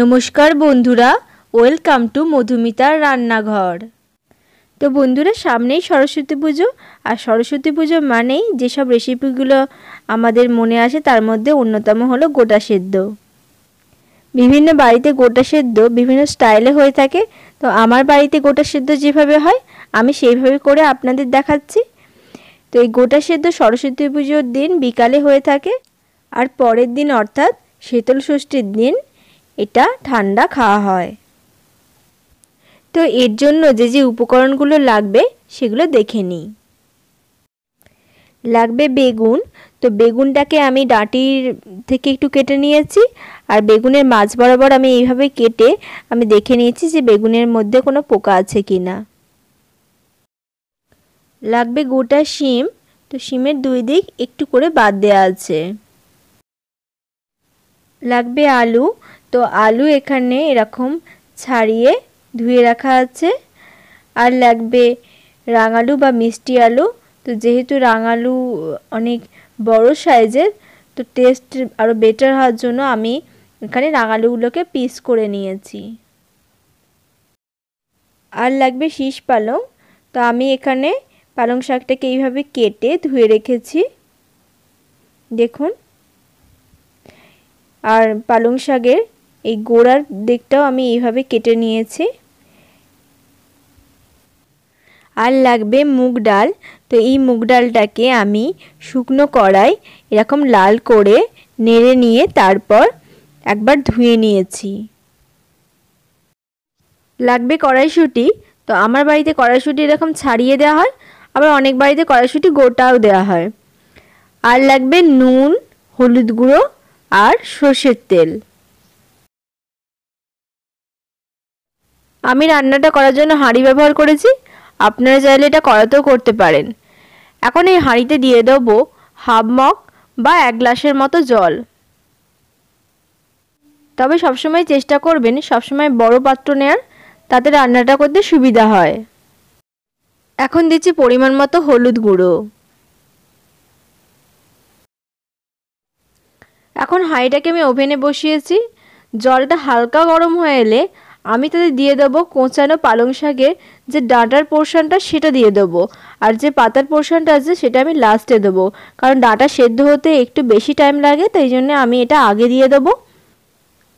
নমস্কার বন্ধুরা welcome to মধুমিতার রান্নাঘর তো বন্ধুরা সামনেই সরস্বতী পুজো আর সরস্বতী পুজো মানেই যেসব রেসিপিগুলো আমাদের মনে আসে তার মধ্যে অন্যতম হলো গোটা সেদ্ধ বিভিন্ন বাড়িতে গোটা সেদ্ধ বিভিন্ন স্টাইলে হয়ে থাকে তো আমার বাড়িতে গোটা সেদ্ধ যেভাবে হয় আমি সেইভাবে করে আপনাদের দেখাচ্ছি তো এই গোটা সেদ্ধ সরস্বতী পুজোর দিন বিকালে হয়ে থাকে আর পরের দিন অর্থাৎ শীতল ষষ্ঠীর দিন এটা ঠান্ডা খাওয়া হয় তো এর জন্য যে যে উপকরণগুলো লাগবে সেগুলো দেখে নিই লাগবে বেগুন তো বেগুনটাকে আমি ডাঁটির থেকে একটু কেটে নিয়েছি আর বেগুনের মাছ বরাবর আমি এইভাবে কেটে আমি দেখে নিয়েছি যে বেগুনের মধ্যে কোনো পোকা আছে কি না লাগবে গোটা শিম তো শিমের দুই দিক একটু করে বাদ দেওয়া আছে লাগবে আলু তো আলু এখানে এরকম ছাড়িয়ে ধুয়ে রাখা আছে আর লাগবে রাঙালু বা মিষ্টি আলু তো যেহেতু রাঙালু অনেক বড় সাইজের তো টেস্ট আরও বেটার হওয়ার জন্য আমি এখানে রাঙালুগুলোকে পিস করে নিয়েছি আর লাগবে শীষ পালং তো আমি এখানে পালং শাকটাকে এইভাবে কেটে ধুয়ে রেখেছি দেখুন আর পালং শাকের এই গোড়ার দিকটাও আমি এইভাবে কেটে নিয়েছি আর লাগবে মুগ ডাল তো এই মুগ ডালটাকে আমি শুকনো কড়াই এরকম লাল করে নেড়ে নিয়ে তারপর একবার ধুয়ে নিয়েছি লাগবে কড়াইশুঁটি তো আমার বাড়িতে কড়াইশুঁটি এরকম ছাড়িয়ে দেওয়া হয় আবার অনেক বাড়িতে কড়াইশুঁটি গোটাও দেওয়া হয় আর লাগবে নুন হলুদ গুঁড়ো আর সর্ষের তেল আমি রান্নাটা করার জন্য হাঁড়ি ব্যবহার করেছি আপনারা চাইলে এটা করাতেও করতে পারেন এখন এই হাঁড়িতে দিয়ে দেবো হাফ মগ বা এক গ্লাসের মতো জল তবে সবসময় চেষ্টা করবেন সবসময় বড় পাত্র নেয়ার তাতে রান্নাটা করতে সুবিধা হয় এখন দিচ্ছি পরিমাণ মতো হলুদ গুঁড়ো এখন হাঁড়িটাকে আমি ওভেনে বসিয়েছি জলটা হালকা গরম হয়ে এলে আমি তাদের দিয়ে দেবো কোঁচানো পালং শাকের যে ডাঁটার পোর্শনটা সেটা দিয়ে দেবো আর যে পাতার পোর্শনটা আছে সেটা আমি লাস্টে দেবো কারণ ডাঁটা সেদ্ধ হতে একটু বেশি টাইম লাগে তাই জন্য আমি এটা আগে দিয়ে দেবো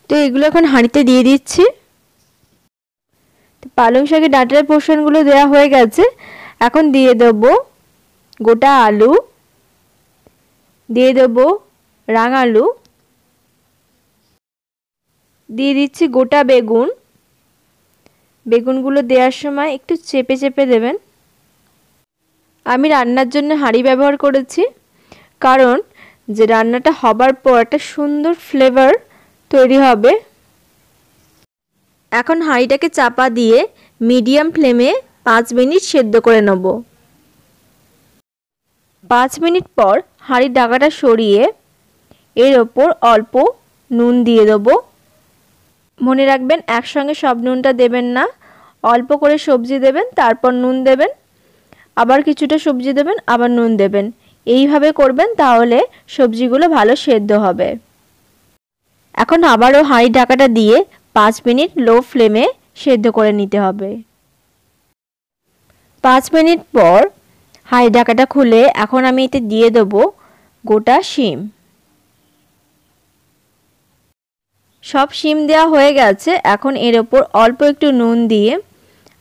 তো এগুলো এখন হাঁড়িতে দিয়ে দিচ্ছি পালং শাকের ডাঁটার পোর্শনগুলো দেওয়া হয়ে গেছে এখন দিয়ে দেবো গোটা আলু দিয়ে দেবো রাঙালু দিয়ে দিচ্ছি গোটা বেগুন বেগুনগুলো দেওয়ার সময় একটু চেপে চেপে দেবেন আমি রান্নার জন্য হাঁড়ি ব্যবহার করেছি কারণ যে রান্নাটা হবার পর একটা সুন্দর ফ্লেভার তৈরি হবে এখন হাঁড়িটাকে চাপা দিয়ে মিডিয়াম ফ্লেমে পাঁচ মিনিট সেদ্ধ করে নেব পাঁচ মিনিট পর হাঁড়ির ডাকাটা সরিয়ে এর ওপর অল্প নুন দিয়ে দেবো মনে রাখবেন একসঙ্গে সব নুনটা দেবেন না অল্প করে সবজি দেবেন তারপর নুন দেবেন আবার কিছুটা সবজি দেবেন আবার নুন দেবেন এইভাবে করবেন তাহলে সবজিগুলো ভালো সেদ্ধ হবে এখন আবারও হাঁড়ি ঢাকাটা দিয়ে পাঁচ মিনিট লো ফ্লেমে সেদ্ধ করে নিতে হবে পাঁচ মিনিট পর হাঁড়ি ঢাকাটা খুলে এখন আমি এতে দিয়ে দেবো গোটা শিম সব সিম দেওয়া হয়ে গেছে এখন এর ওপর অল্প একটু নুন দিয়ে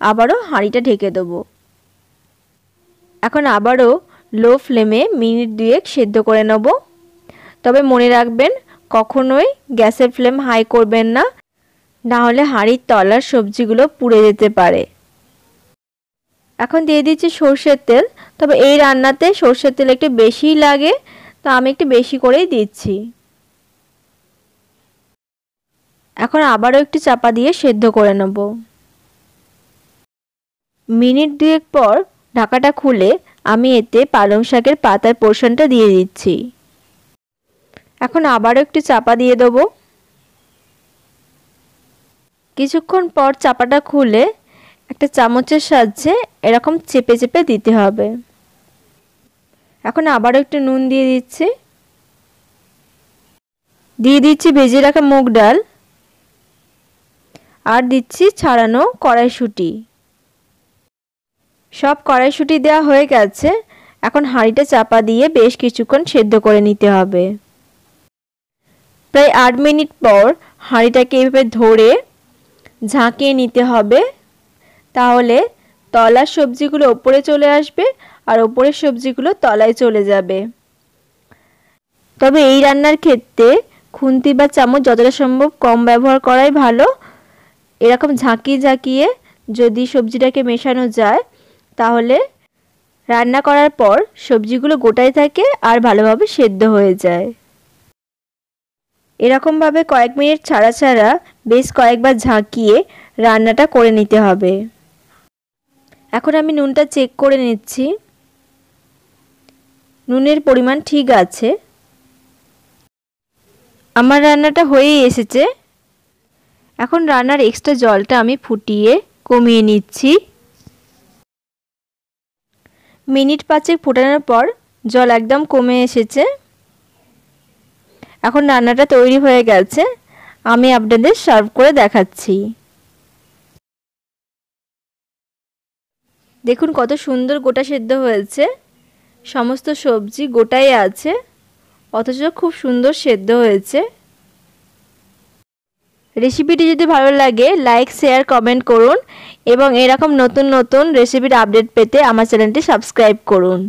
আবারও হাঁড়িটা ঢেকে দেবো এখন আবারও লো ফ্লেমে মিনিট দুয়েক সেদ্ধ করে নেব তবে মনে রাখবেন কখনোই গ্যাসের ফ্লেম হাই করবেন না না হলে হাঁড়ির তলার সবজিগুলো পুড়ে যেতে পারে এখন দিয়ে দিচ্ছি সর্ষের তেল তবে এই রান্নাতে সর্ষের তেল একটু বেশিই লাগে তা আমি একটু বেশি করেই দিচ্ছি এখন আবারও একটি চাপা দিয়ে সেদ্ধ করে নেব মিনিট দুয়েক পর ঢাকাটা খুলে আমি এতে পালং শাকের পাতার পোর্শনটা দিয়ে দিচ্ছি এখন আবারও একটি চাপা দিয়ে দেব কিছুক্ষণ পর চাপাটা খুলে একটা চামচের সাহায্যে এরকম চেপে চেপে দিতে হবে এখন আবারও একটু নুন দিয়ে দিচ্ছি দিয়ে দিচ্ছি ভেজে রাখা মুগ ডাল আর দিচ্ছি ছাড়ানো কড়াইশুঁটি সব কড়াইশুঁটি দেওয়া হয়ে গেছে এখন হাঁড়িটা চাপা দিয়ে বেশ কিছুক্ষণ সেদ্ধ করে নিতে হবে প্রায় আট মিনিট পর হাঁড়িটাকে এইভাবে ধরে ঝাঁকিয়ে নিতে হবে তাহলে তলার সবজিগুলো ওপরে চলে আসবে আর ওপরের সবজিগুলো তলায় চলে যাবে তবে এই রান্নার ক্ষেত্রে খুন্তি বা চামচ যতটা সম্ভব কম ব্যবহার করাই ভালো এরকম ঝাঁকিয়ে ঝাঁকিয়ে যদি সবজিটাকে মেশানো যায় তাহলে রান্না করার পর সবজিগুলো গোটায় থাকে আর ভালোভাবে সেদ্ধ হয়ে যায় এরকমভাবে কয়েক মিনিট ছাড়া ছাড়া বেশ কয়েকবার ঝাঁকিয়ে রান্নাটা করে নিতে হবে এখন আমি নুনটা চেক করে নিচ্ছি নুনের পরিমাণ ঠিক আছে আমার রান্নাটা হয়েই এসেছে এখন রান্নার এক্সট্রা জলটা আমি ফুটিয়ে কমিয়ে নিচ্ছি মিনিট পাঁচেক ফোটানোর পর জল একদম কমে এসেছে এখন রান্নাটা তৈরি হয়ে গেছে আমি আপনাদের সার্ভ করে দেখাচ্ছি দেখুন কত সুন্দর গোটা সেদ্ধ হয়েছে সমস্ত সবজি গোটাই আছে অথচ খুব সুন্দর সেদ্ধ হয়েছে রেসিপিটি যদি ভালো লাগে লাইক শেয়ার কমেন্ট করুন এবং এরকম নতুন নতুন রেসিপির আপডেট পেতে আমার চ্যানেলটি সাবস্ক্রাইব করুন